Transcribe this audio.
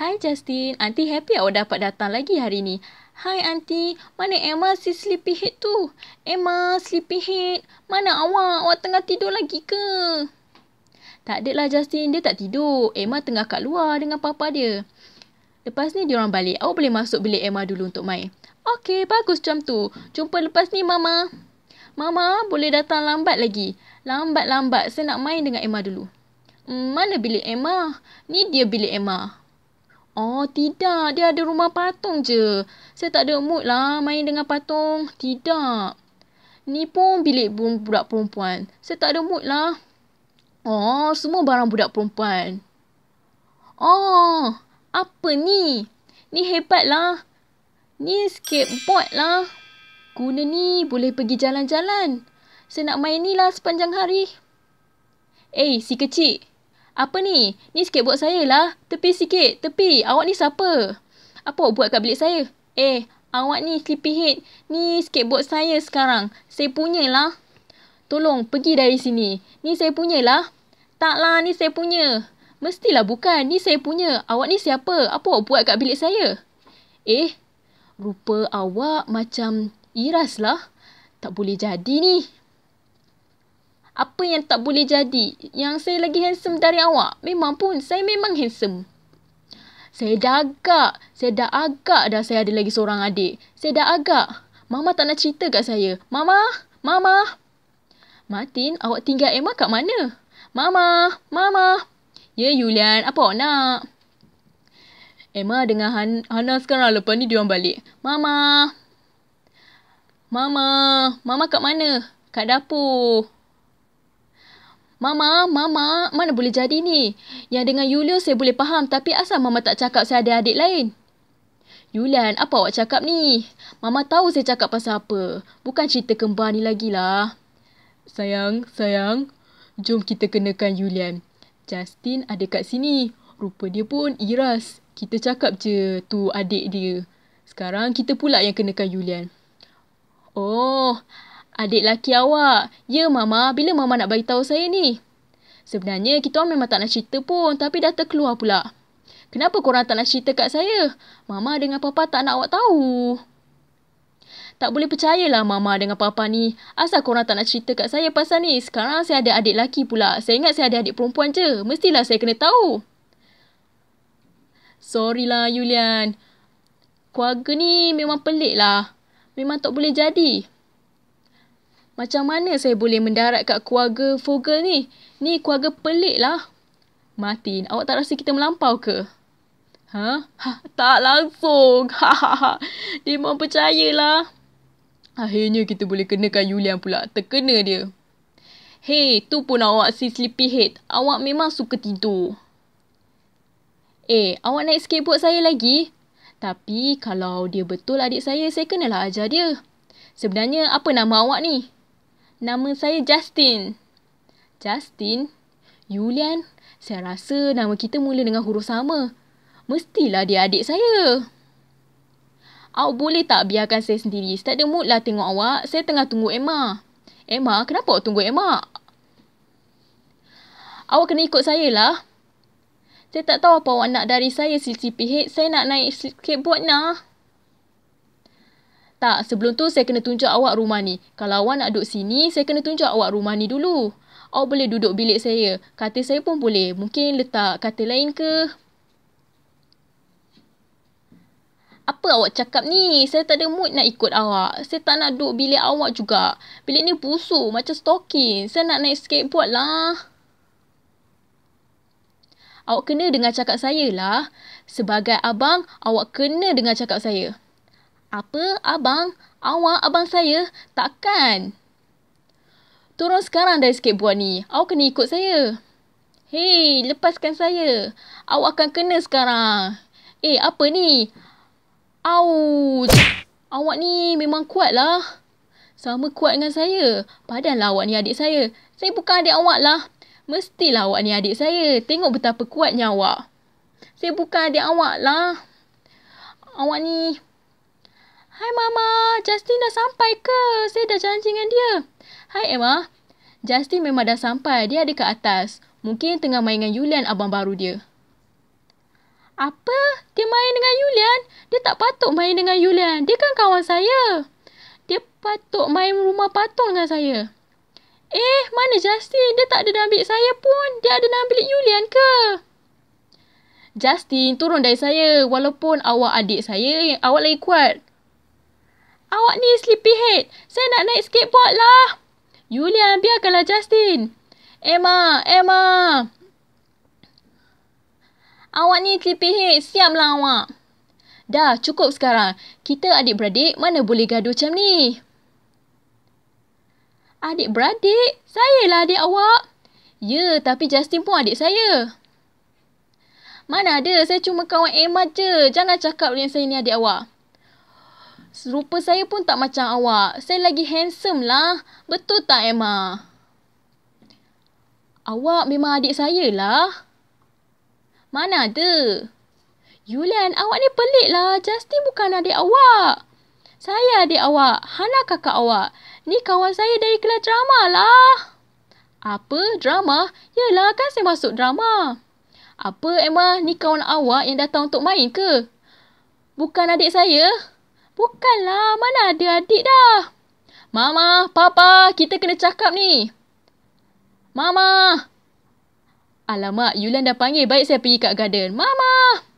Hai Justin, Aunty happy awak dapat datang lagi hari ni. Hai Aunty, mana Emma si sleepy head tu? Emma, sleepy head, mana awak? Awak tengah tidur lagi ke? Tak adalah Justin, dia tak tidur. Emma tengah kat luar dengan papa dia. Lepas ni diorang balik, awak boleh masuk bilik Emma dulu untuk main. Okey, bagus macam tu. Jumpa lepas ni Mama. Mama boleh datang lambat lagi. Lambat-lambat, saya nak main dengan Emma dulu. Hmm, mana bilik Emma? Ni dia bilik Emma. Oh, tidak. Dia ada rumah patung je. Saya tak ada mood lah main dengan patung. Tidak. Ni pun bilik budak perempuan. Saya tak ada mood lah. Oh, semua barang budak perempuan. Oh, apa ni? Ni hebat lah. Ni skateboard lah. Guna ni boleh pergi jalan-jalan. Saya nak main ni lah sepanjang hari. Eh, si kecil. Apa ni? Ni sikit buat saya lah. Tepi sikit. Tepi. Awak ni siapa? Apa buat kat bilik saya? Eh, awak ni sleepy head. Ni sikit buat saya sekarang. Saya punya lah. Tolong pergi dari sini. Ni saya punya lah. Tak lah, ni saya punya. Mestilah bukan. Ni saya punya. Awak ni siapa? Apa buat kat bilik saya? Eh, rupa awak macam iras lah. Tak boleh jadi ni apa yang tak boleh jadi yang saya lagi handsome dari awak memang pun saya memang handsome saya dah agak saya dah agak dah saya ada lagi seorang adik saya dah agak mama tak nak cerita kat saya mama mama Martin awak tinggal Emma kat mana mama mama ya Yulian apa awak nak Emma dengan Han- Hana sekarang lepas ni diorang balik. Mama. Mama. Mama kat mana? Kat dapur. Mama, Mama, mana boleh jadi ni? Yang dengan Yulio saya boleh faham tapi asal Mama tak cakap saya ada adik lain? Yulian, apa awak cakap ni? Mama tahu saya cakap pasal apa. Bukan cerita kembar ni lagi lah. Sayang, sayang. Jom kita kenakan Yulian. Justin ada kat sini. Rupa dia pun iras. Kita cakap je tu adik dia. Sekarang kita pula yang kenakan Yulian. Oh, Adik laki awak. Ya, Mama. Bila Mama nak tahu saya ni? Sebenarnya, kita orang memang tak nak cerita pun. Tapi dah terkeluar pula. Kenapa korang tak nak cerita kat saya? Mama dengan Papa tak nak awak tahu. Tak boleh percayalah Mama dengan Papa ni. Asal korang tak nak cerita kat saya pasal ni? Sekarang saya ada adik laki pula. Saya ingat saya ada adik perempuan je. Mestilah saya kena tahu. Sorry lah, Yulian. Keluarga ni memang pelik lah. Memang tak boleh jadi. Macam mana saya boleh mendarat kat keluarga Fogel ni? Ni keluarga pelik lah. Martin, awak tak rasa kita melampau ke? Ha? ha tak langsung. Ha, ha, ha. Dia memang percayalah. Akhirnya kita boleh kenakan Yulian pula. Terkena dia. Hei, tu pun awak si sleepy head. Awak memang suka tidur. Eh, awak naik skateboard saya lagi? Tapi kalau dia betul adik saya, saya kenalah ajar dia. Sebenarnya, apa nama awak ni? nama saya Justin. Justin? Julian. Saya rasa nama kita mula dengan huruf sama. Mestilah dia adik saya. Awak boleh tak biarkan saya sendiri? Saya tak ada mood lah tengok awak. Saya tengah tunggu Emma. Emma, kenapa awak tunggu Emma? Awak kena ikut saya lah. Saya tak tahu apa awak nak dari saya, Silsi Pihit. Saya nak naik skateboard nak. Tak, sebelum tu saya kena tunjuk awak rumah ni. Kalau awak nak duduk sini, saya kena tunjuk awak rumah ni dulu. Awak boleh duduk bilik saya. Kata saya pun boleh. Mungkin letak kata lain ke? Apa awak cakap ni? Saya tak ada mood nak ikut awak. Saya tak nak duduk bilik awak juga. Bilik ni busuk macam stocking. Saya nak naik skateboard lah. Awak kena dengar cakap saya lah. Sebagai abang, awak kena dengar cakap saya. Apa, abang? Awak, abang saya? Takkan. Turun sekarang dari sikit buah ni. Awak kena ikut saya. Hei, lepaskan saya. Awak akan kena sekarang. Eh, apa ni? Auuuj. Awak ni memang kuat lah. Sama kuat dengan saya. Padahal awak ni adik saya. Saya bukan adik awak lah. Mestilah awak ni adik saya. Tengok betapa kuatnya awak. Saya bukan adik awak lah. Awak ni Hai Mama, Justin dah sampai ke? Saya dah janji dengan dia. Hai Emma, Justin memang dah sampai. Dia ada ke atas. Mungkin tengah main dengan Yulian, abang baru dia. Apa? Dia main dengan Yulian? Dia tak patut main dengan Yulian. Dia kan kawan saya. Dia patut main rumah patung dengan saya. Eh, mana Justin? Dia tak ada dalam bilik saya pun. Dia ada dalam bilik Yulian ke? Justin, turun dari saya. Walaupun awak adik saya, awak lagi kuat. Awak ni sleepyhead. Saya nak naik skateboard lah. Julian, biarkanlah Justin. Emma, Emma. Awak ni sleepyhead. Siaplah awak. Dah, cukup sekarang. Kita adik-beradik mana boleh gaduh macam ni? Adik-beradik? saya lah adik awak. Ya, tapi Justin pun adik saya. Mana ada, saya cuma kawan Emma je. Jangan cakap dengan saya ni adik awak. Rupa saya pun tak macam awak. Saya lagi handsome lah. Betul tak Emma? Awak memang adik saya lah. Mana ada? Yulian, awak ni pelik lah. Justin bukan adik awak. Saya adik awak. Hana kakak awak. Ni kawan saya dari kelas drama lah. Apa? Drama? Yelah, kan saya masuk drama. Apa Emma? Ni kawan awak yang datang untuk main ke? Bukan adik saya? Ya? Bukanlah, mana ada adik dah. Mama, Papa, kita kena cakap ni. Mama. Alamak, Yulan dah panggil. Baik saya pergi kat garden. Mama. Mama.